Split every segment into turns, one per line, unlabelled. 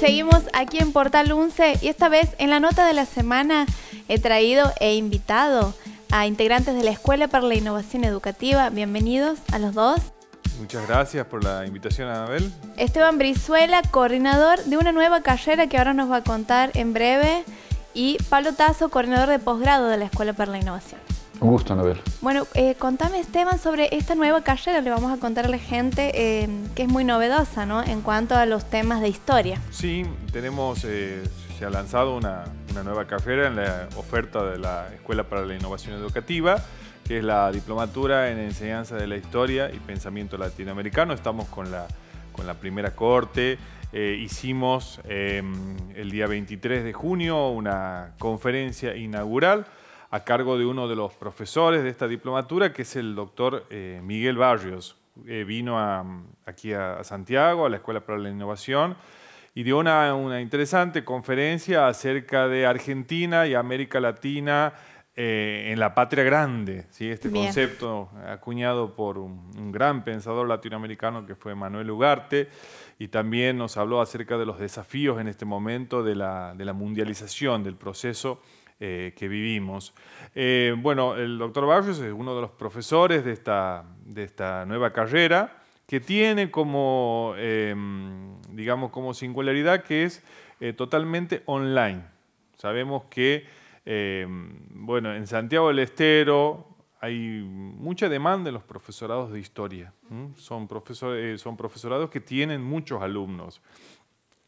seguimos aquí en Portal 11 y esta vez en la nota de la semana he traído e invitado a integrantes de la Escuela para la Innovación Educativa. Bienvenidos a los dos.
Muchas gracias por la invitación, Anabel.
Esteban Brizuela, coordinador de una nueva carrera que ahora nos va a contar en breve, y Pablo Tazo, coordinador de posgrado de la Escuela para la Innovación. Un gusto, Anabel. Bueno, eh, contame, Esteban, sobre esta nueva carrera. Le vamos a contar a la gente eh, que es muy novedosa, ¿no? En cuanto a los temas de historia.
Sí, tenemos, eh, se ha lanzado una, nueva carrera en la oferta de la Escuela para la Innovación Educativa que es la diplomatura en enseñanza de la historia y pensamiento latinoamericano. Estamos con la, con la primera corte. hicimos em, el día 23 de junio una conferencia inaugural a cargo de uno de los profesores de esta diplomatura, que es el doctor eh, Miguel Barrios. Eh, vino aquí a, Santiago, a la Escuela para la Innovación, y dio una, interesante conferencia acerca de Argentina y América Latina eh, en la patria grande, ¿sí? este concepto acuñado por un, gran pensador latinoamericano que fue Manuel Ugarte, y también nos habló acerca de los desafíos en este momento de la, de la mundialización del proceso eh, que vivimos. Eh, bueno, el doctor Barrios es uno de los profesores de esta, de esta nueva carrera que tiene como, em, digamos, como singularidad que es eh, totalmente online. Sabemos que, em, bueno, en Santiago del Estero hay mucha demanda en los profesorados de historia. Son, son profesorados que tienen muchos alumnos.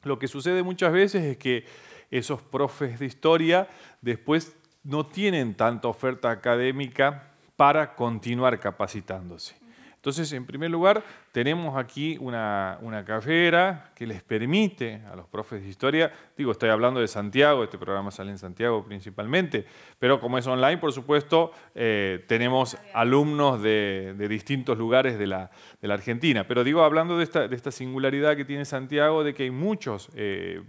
Lo que sucede muchas veces es que esos profes de historia después no tienen tanta oferta académica para continuar capacitándose. Entonces, en primer lugar, tenemos aquí una, carrera que les permite a los profes de historia, digo, estoy hablando de Santiago, este programa sale en Santiago principalmente, pero como es online, por supuesto, eh, tenemos alumnos de, distintos lugares de la, Argentina. Pero digo, hablando de esta, singularidad que tiene Santiago, de que hay muchos... Eh,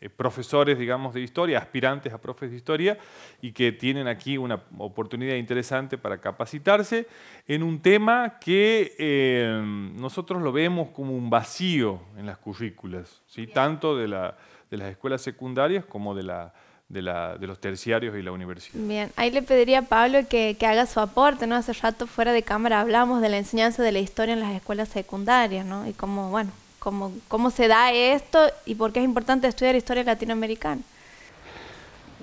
eh, profesores, digamos, de historia, aspirantes a profes de historia, y que tienen aquí una oportunidad interesante para capacitarse en un tema que eh, nosotros lo vemos como un vacío en las currículas, ¿sí? tanto de, la, de las escuelas secundarias como de la, de, la, de, los terciarios y la universidad.
Bien, ahí le pediría a Pablo que, haga su aporte, ¿no? Hace rato fuera de cámara hablamos de la enseñanza de la historia en las escuelas secundarias, ¿no? Y cómo, bueno, cómo, cómo se da esto y por qué es importante estudiar historia latinoamericana.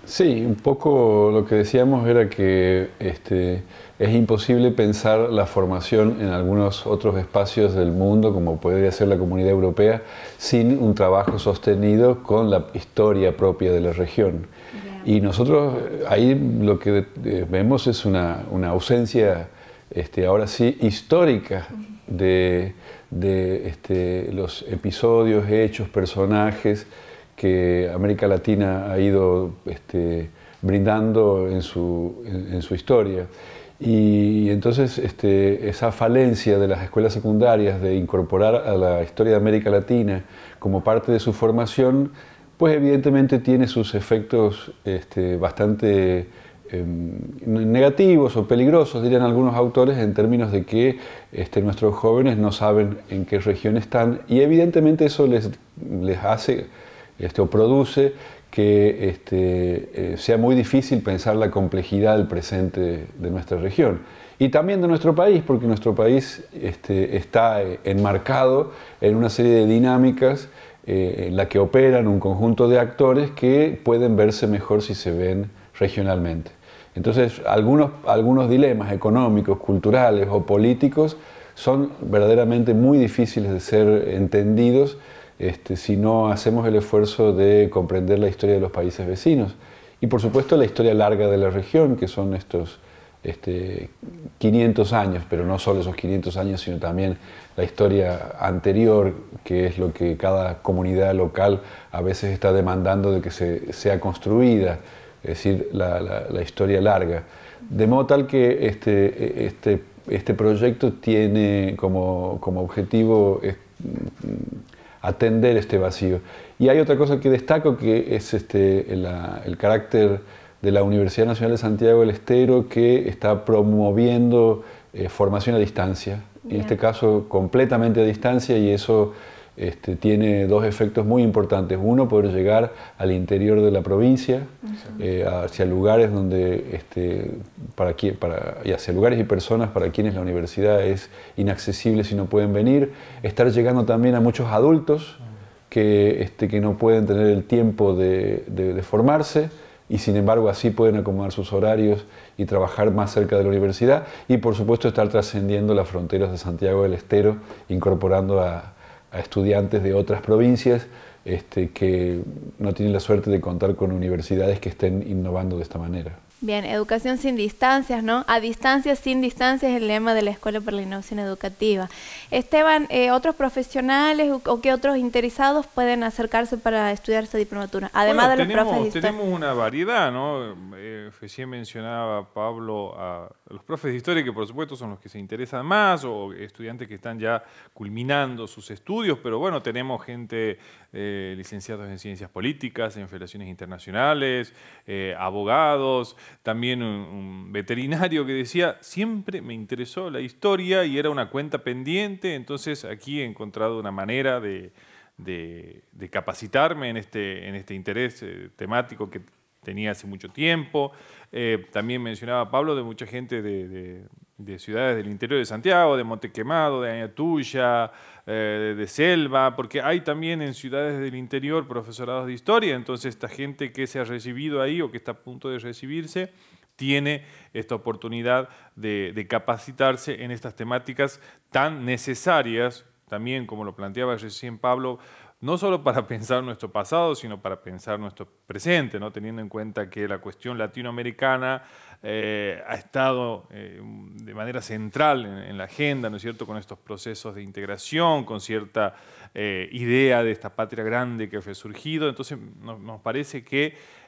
Sí, un poco lo que decíamos era que este, es imposible pensar la formación en algunos otros espacios del mundo, como podría ser la comunidad europea, sin un trabajo sostenido con la historia propia de la región. Y nosotros eh, ahí lo que eh, vemos es una, ausencia, este, ahora sí, histórica de, este, los episodios, hechos, personajes que América Latina ha ido este, brindando en su, en, su, historia. Y, entonces este, esa falencia de las escuelas secundarias de incorporar a la historia de América Latina como parte de su formación, pues evidentemente tiene sus efectos este, bastante em, negativos o peligrosos, dirían algunos autores, en términos de que este, nuestros jóvenes no saben en qué región están y evidentemente eso les, les hace esto produce que este, eh, sea muy difícil pensar la complejidad del presente de nuestra región y también de nuestro país, porque nuestro país este, está eh, enmarcado en una serie de dinámicas eh, en la que operan un conjunto de actores que pueden verse mejor si se ven regionalmente. Entonces, algunos dilemas económicos, culturales o políticos son verdaderamente muy difíciles de ser entendidos este, si no hacemos el esfuerzo de comprender la historia de los países vecinos. Y por supuesto la historia larga de la región, que son estos este, 500 años, pero no solo esos 500 años, sino también la historia anterior, que es lo que cada comunidad local a veces está demandando de que se, sea construida, es decir, la, historia larga. De modo tal que este, este, este proyecto tiene como, como objetivo atender este vacío. Y hay otra cosa que destaco que es este, el, carácter de la Universidad Nacional de Santiago del Estero que está promoviendo eh, formación a distancia, en este caso completamente a distancia y eso este, tiene dos efectos muy importantes. Uno, poder llegar al interior de la provincia, eh, hacia lugares donde, este, para, para, y hacia lugares y personas para quienes la universidad es inaccesible si no pueden venir. Estar llegando también a muchos adultos que, este, que no pueden tener el tiempo de, de formarse y sin embargo así pueden acomodar sus horarios y trabajar más cerca de la universidad y por supuesto estar trascendiendo las fronteras de Santiago del Estero, incorporando a, a estudiantes de otras provincias este, que no tienen la suerte de contar con universidades que estén innovando de esta manera.
Bien, educación sin distancias, ¿no? A distancia sin distancias es el lema de la Escuela para la Innovación Educativa. Esteban, eh, ¿otros profesionales o, qué otros interesados pueden acercarse para estudiar esta diplomatura? Además de los profes de Tenemos
una variedad, ¿no? Eh, recién mencionaba Pablo a los profes de historia, que por supuesto son los que se interesan más, o estudiantes que están ya culminando sus estudios, pero bueno, tenemos gente eh, licenciados en ciencias políticas, en relaciones internacionales, eh, abogados, también un, veterinario que decía, siempre me interesó la historia y era una cuenta pendiente, entonces aquí he encontrado una manera de, capacitarme en este, este interés eh, temático que tenía hace mucho tiempo. también mencionaba Pablo de mucha gente de de ciudades del interior de Santiago, de Montequemado, de Añatuya, eh, de Selva, porque hay también en ciudades del interior profesorados de historia, entonces esta gente que se ha recibido ahí o que está a punto de recibirse tiene esta oportunidad de, capacitarse en estas temáticas tan necesarias, también como lo planteaba recién Pablo, no solo para pensar nuestro pasado, sino para pensar nuestro presente, ¿no? teniendo en cuenta que la cuestión latinoamericana eh, ha estado eh, de manera central en, la agenda, ¿no es cierto?, con estos procesos de integración, con cierta eh, idea de esta patria grande que ha surgido. Entonces, nos parece que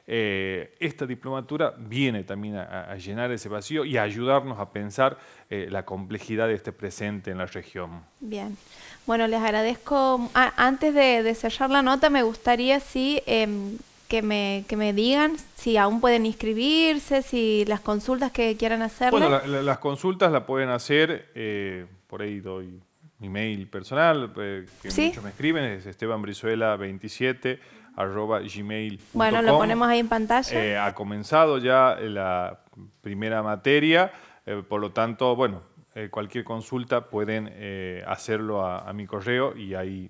esta diplomatura viene también a, llenar ese vacío y a ayudarnos a pensar la complejidad de este presente en la región.
Bien. Bueno, les agradezco. Ah, antes de, de, cerrar la nota, me gustaría, sí em, que me, que me digan si aún pueden inscribirse, si las consultas que quieran hacer. Bueno,
las consultas las pueden hacer, eh, por ahí doy mi mail personal, eh, que muchos me escriben, es estebanbrizuela27 arroba gmail. Bueno, lo ponemos
ahí en pantalla. Eh,
ha comenzado ya la primera materia, por lo tanto, bueno, cualquier consulta pueden hacerlo a, mi correo y ahí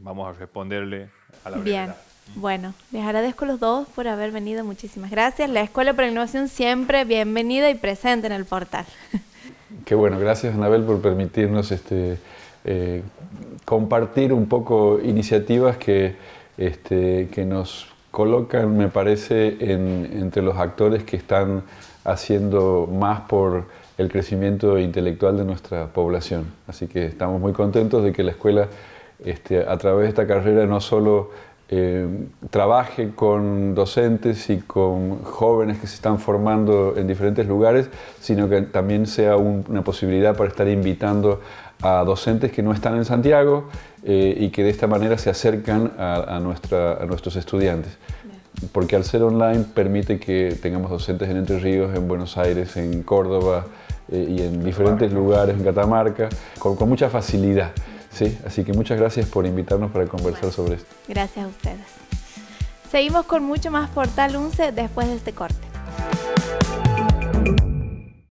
vamos a responderle a la brevedad.
Bien. Bueno, les agradezco a los dos por haber venido. Muchísimas gracias. La Escuela para la Innovación siempre bienvenida y presente en el portal.
Qué bueno, gracias Anabel por permitirnos este, eh, compartir un poco iniciativas que, este, que nos colocan, me parece, entre los actores que están haciendo más por el crecimiento intelectual de nuestra población. Así que estamos muy contentos de que la escuela, este, a través de esta carrera, no solo eh, trabaje con docentes y con jóvenes que se están formando en diferentes lugares, sino que también sea una posibilidad para estar invitando a docentes que no están en Santiago eh, y que de esta manera se acercan a, nuestros estudiantes. Porque al ser online permite que tengamos docentes en Entre Ríos, en Buenos Aires, en Córdoba eh, y en diferentes lugares, en Catamarca, con mucha facilidad. Sí, así que muchas gracias por invitarnos para conversar sobre esto.
Gracias a ustedes. Seguimos con mucho más Portal 11 después de este corte.